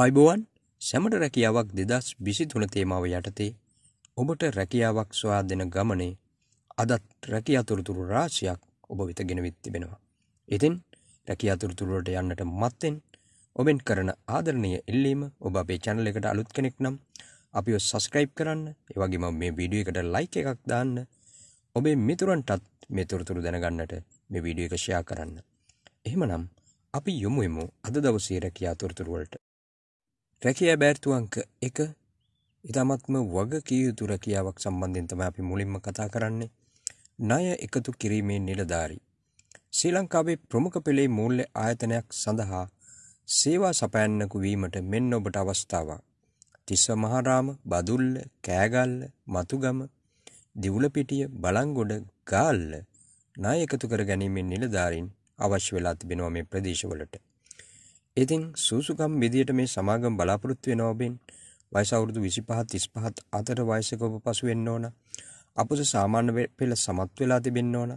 ආයිබෝවන් සැමට රැකියාවක් දෙදස් විසි තුන තේමාව යටතේ ඔබට රැකියාවක් සොයා දෙන ගමනේ අදත් රැකිය අතුරතුරු රාශියක් ඔබ වෙත ගෙනවිත් තිබෙනවා. ඉතින් රැකිය අතුරතුරුවට යන්නට මත්තෙන් ඔබෙන් කරන ආදරණය එල්ලීම ඔබ අපේ චැනල එකට අලුත් කෙනෙක් නම් අපි සස්ක්‍රයිප් කරන්න ඒවගේම මේ වීඩිය එකට ලයික එකක් දාන්න ඔබේ මිතුරන්ටත් මෙතුරතුරු දැනගන්නට මේ වීඩිය එක ෂයා කරන්න. එහෙමනම් අපි යොමුෙමු අද දවසේ රැකියා අතුරතුරුවලට රැකියා බෑර්තු අංක එක ඉතාමත්ම වග කියයුතු රැකියාවක් සම්බන්ධයෙන් තම අපි මුලින්ම කතා කරන්නේ ණය එකතු කිරීමේ නිලධාරි. ශ්‍රී ලංකාවේ ප්‍රමුඛ පෙළේ මූල්‍ය ආයතනයක් සඳහා සේවා සපයන්නකු වීමට මෙන්න ඔබට අවස්ථාවක්. තිස්ස මහරාම, බදුල්ල, කෑගල්ල, මතුගම, දිවුලපිටිය, බලංගොඩ, ගාල්ල ණය එකතු කර ගැනීමෙන් නිලධාරීන් අවශ්‍ය වෙලා තිබෙනවා මේ ප්‍රදේශවලට. ඉතින් සූසුකම් විදියට මේ සමාගම් බලාපොරොත්තු වෙන ඔබෙන් වයස අවුරුදු 25 35 අතර වයසක ඔබ පසු වෙන්න ඕන. අපොස සාමාන්‍ය පෙළ සමත් වෙලා තිබෙන්න ඕන.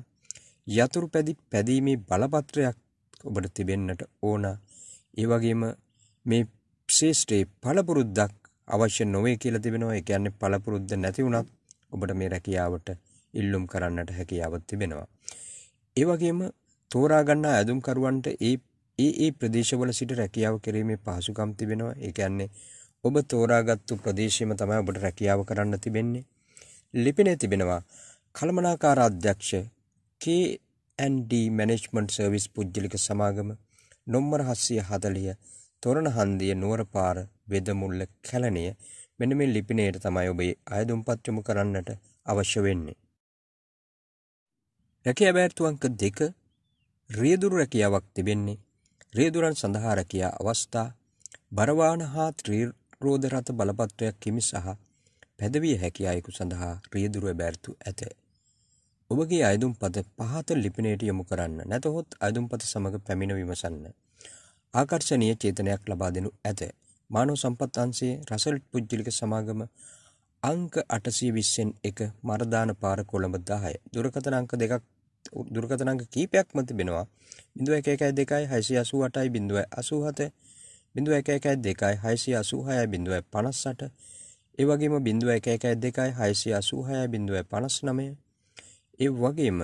යතුරු පැදි පැදීමේ බලපත්‍රයක් ඔබට තිබෙන්නට ඕන. ඒ වගේම මේ ශේෂ්ඨේ පළපුරුද්දක් අවශ්‍ය නොවේ කියලා තිබෙනවා. ඒ කියන්නේ පළපුරුද්ද නැති වුණත් ඔබට මේ රැකියාවට ඉල්ලුම් කරන්නට හැකියාවක් තිබෙනවා. ඒ වගේම තෝරා ගන්නා ඇඳුම්කරුවන්ට ඒ ඒ ඒ ප්‍රදේශවල සිට රැකියාව කිරීමේ පහසුකම් තිබෙනවා. ඒ කියන්නේ ඔබ තෝරාගත්තු ප්‍රදේශෙම තමයි ඔබට රැකියාව කරන්න තිබෙන්නේ. ලිපිනේ තිබෙනවා කළමනාකාර අධ්‍යක්ෂ K&D Management Service පුද්ගලික සමාගම නොම්බර 740 තොරණ හන්දිය නුවරපාර වෙදමුල්ල කැලණිය මෙන්න මේ ලිපිනේට තමයි ඔබේ අයදුම්පත් යොමු කරන්නට අවශ්‍ය වෙන්නේ. රැකියා බෑර්තුවංක 2 රියදුරු රැකියාවක් තිබෙන්නේ රේදුරන් සඳහා රැකියා අවස්ථා බරවාන හා ත්‍රීරෝධ රථ බලපත්‍රයක් කිමි සහ පැදවිය හැකි අයෙකු සඳහා රියදුරුව බැර්තු ඇත. ඔබගේ අයදුම්පත පහත ලිපිනයට යොමු කරන්න නැතහොත් අයදුම්පත සමඟ පැමිණ විමසන්න. ආකර්ශනය චේතනයක් ලබා දෙනු ඇත. මානෝ සම්පත්හන්සේ රසල්ට් පුද්ජලික සමාගම අංක අටසී විස්සෙන් එක මරදාන පාර කොළඹ දාහය දුරකතන අංක දෙකක් දුරකතනංග කීපයක්ම තිබෙනවා 0.112.688.87 0.112.686.58 ඒ වගේම 0.112.686.59 ඒ වගේම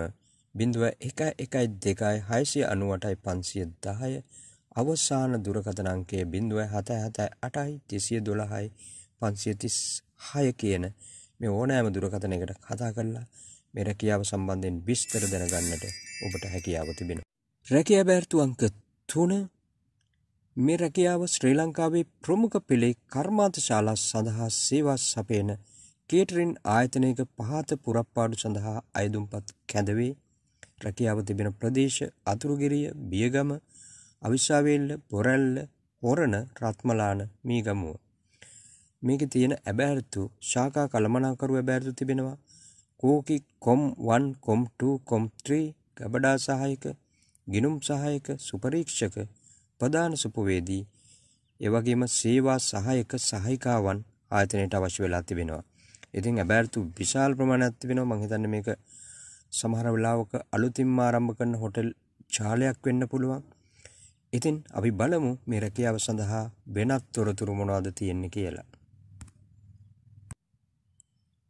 0.112.698.510 අවසාන දුරකථන අංකය 0.778 312යි 536 කියන මේ ඕනෑම දුරකථනයකට කතා කරලා මේ රැකියාව සම්බන්ධයෙන් විස්තර දැනගන්නට ඔබට හැකියාව තිබෙනවා. රැකියා බෑර්තු අංක 3 මේ රැකියාව ශ්‍රී ලංකාවේ ප්‍රමුඛ පෙළේ කර්මාන්තශාලා සඳහා සේවා සපයන කේටරින් ආයතනයක පහත පුරප්පාඩු සඳහා අයදුම්පත් කැඳවේ. රැකියාව තිබෙන ප්‍රදේශ අතුරුගිරිය, බියගම, අවිස්සාවේල්ල, පොරැල්ල, හොරණ, රත්මලාන, මීගමුව. මේකේ තියෙන ඇබෑර්තු ශාකා කළමනාකරු ඇබෑර්තු තිබෙනවා. කූකි කොම් 1 කොම් 2 කොම් 3 ගබඩා සහායක ගිනුම් සහායක සුපරීක්ෂක ප්‍රධාන සුපවේදී එවැගේම සේවා සහායක සහායිකාවන් ආයතනයට අවශ්‍ය වෙලා තිබෙනවා. ඉතින් අබෑර්තු විශාල ප්‍රමාණයක් තිබෙනවා මම හිතන්නේ මේක සමහර වෙලාවක අලුතින්ම ආරම්භ කරන හොටෙල් චාලයක් වෙන්න පුළුවන්. ඉතින් අපි බලමු මේ රැකියාව සඳහා වෙනත් තොරතුරු මොනවද තියෙන්නේ කියලා.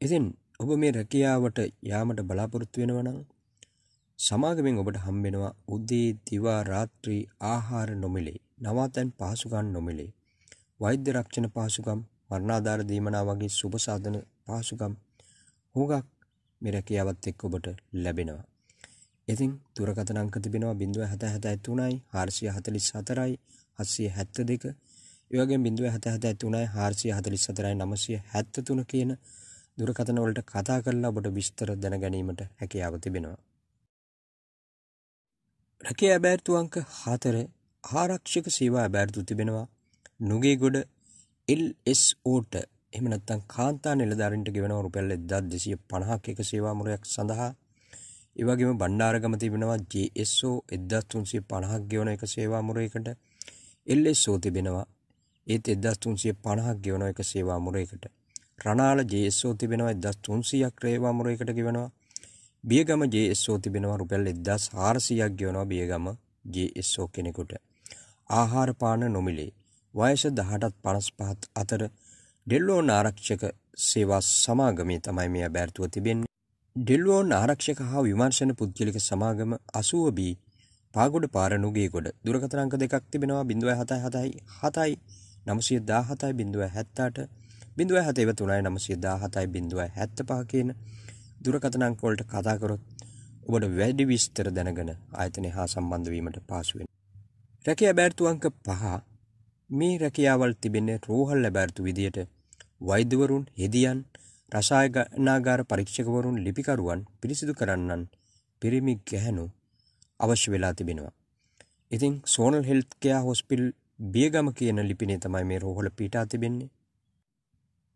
ඉතින් ඔබ මේ රැකියාවට යාමට බලාපොරොත්තු වෙනවා නම් සමාගමෙන් ඔබට හම්බෙනවා උදේ දිවා රාත්‍රී ආහාර නොමිලේ නවාතැන් පහසුකම් නොමිලේ වෛද්‍ය රක්ෂණ පහසුකම් මරණාධාර දීමනා වගේ සුබ සාධන පහසුකම් හුඟක් මේ රැකියාවත් එක්ක ඔබට ලැබෙනවා. ඉතින් දුරකථන අංක තිබෙනවා 07773යි 444යි 772 ඒ වගේම 07773යි 444යි 973 කියන දුරකථන වලට කතා කරලා ඔබට විස්තර දැන ගැනීමට හැකියාව තිබෙනවා. රැකියා අබෑර්තු අංක 4 ආරක්ෂක සේවා අබෑර්තු තිබෙනවා. නුගේගොඩ LSOට එහෙම නැත්නම් කාන්තා නිලධාරීන්ට ගෙවනවා රුපියල් 1250ක් එක සේවා මුරයක් සඳහා. ඒ වගේම බණ්ඩාරගම තිබෙනවා JSO 1350ක් ගෙවන එක සේවා මුරයකට. LSO තිබෙනවා ඒත් 1350ක් ගෙවන එක සේවා මුරයකට. රණාල JSO තිබෙනවා 1300ක් රේවා මුරයකට ගෙවනවා. බියගම JSO තිබෙනවා රුපියල් 1400ක් ගෙවනවා බියගම JSO කෙනෙකුට. ආහාර පාන නොමිලේ වයස 18ත් 55ත් අතර ඩෙල්ලෝන් ආරක්ෂක සේවා සමාගමේ තමයි මේ අභ්‍යර්ථුව තිබෙන්නේ. ඩෙල්ලෝන් ආරක්ෂක හා විමර්ශන පුද්ගලික සමාගම 80B පාගොඩ පාර නුගේගොඩ දුරකථන අංක දෙකක් තිබෙනවා 077 7යි 917 078 බිඳුව හතව තුනයි නමසිදා හතයි බිඳුව හැත්ත පහ කියන දුරකතනංකෝල්ට කතාකරොත් ඔබට වැඩි විස්තර දැනගෙන ආයතනය හා සම්බන්ධවීමට පාසුවෙන්. රැකිය බෑර්තුවංක පහ මේ රැකියාවල් තිබෙන්නේ රෝහල් ලැබෑර්තු විදියට වෛද්‍යවරුන් හෙදියන් රසායගනාගාර පරීක්ෂකවරුන් ලිපිකරුවන් පිරිසිදු කරන්නන් පිරිමි ගැහැනු අවශ්‍ය වෙලා තිබෙනවා. ඉතිං සෝනල් හෙල්ත්කයා හොස්පිල් බියගම කියන ලිපිනේ තමයි මේ රෝහල පිටා තිබෙන්නේ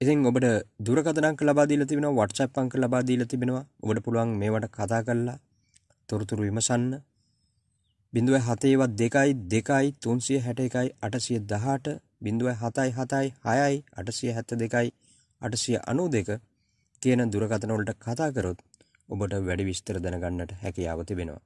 ඉතින් ඔබට දුරකතනක් ලබා දීලා තිබෙනවා WhatsApp අංක ලබා දීලා තිබෙනවා. ඔබට පුළුවන් මේවට කතා කරලා තොරතුරු විමසන්න. 0.712 261 818 0.77 6යි 872යි 892 කියන දුරකතන වලට කතා කරොත් ඔබට වැඩි විස්තර දැනගන්නට හැකියාව තිබෙනවා.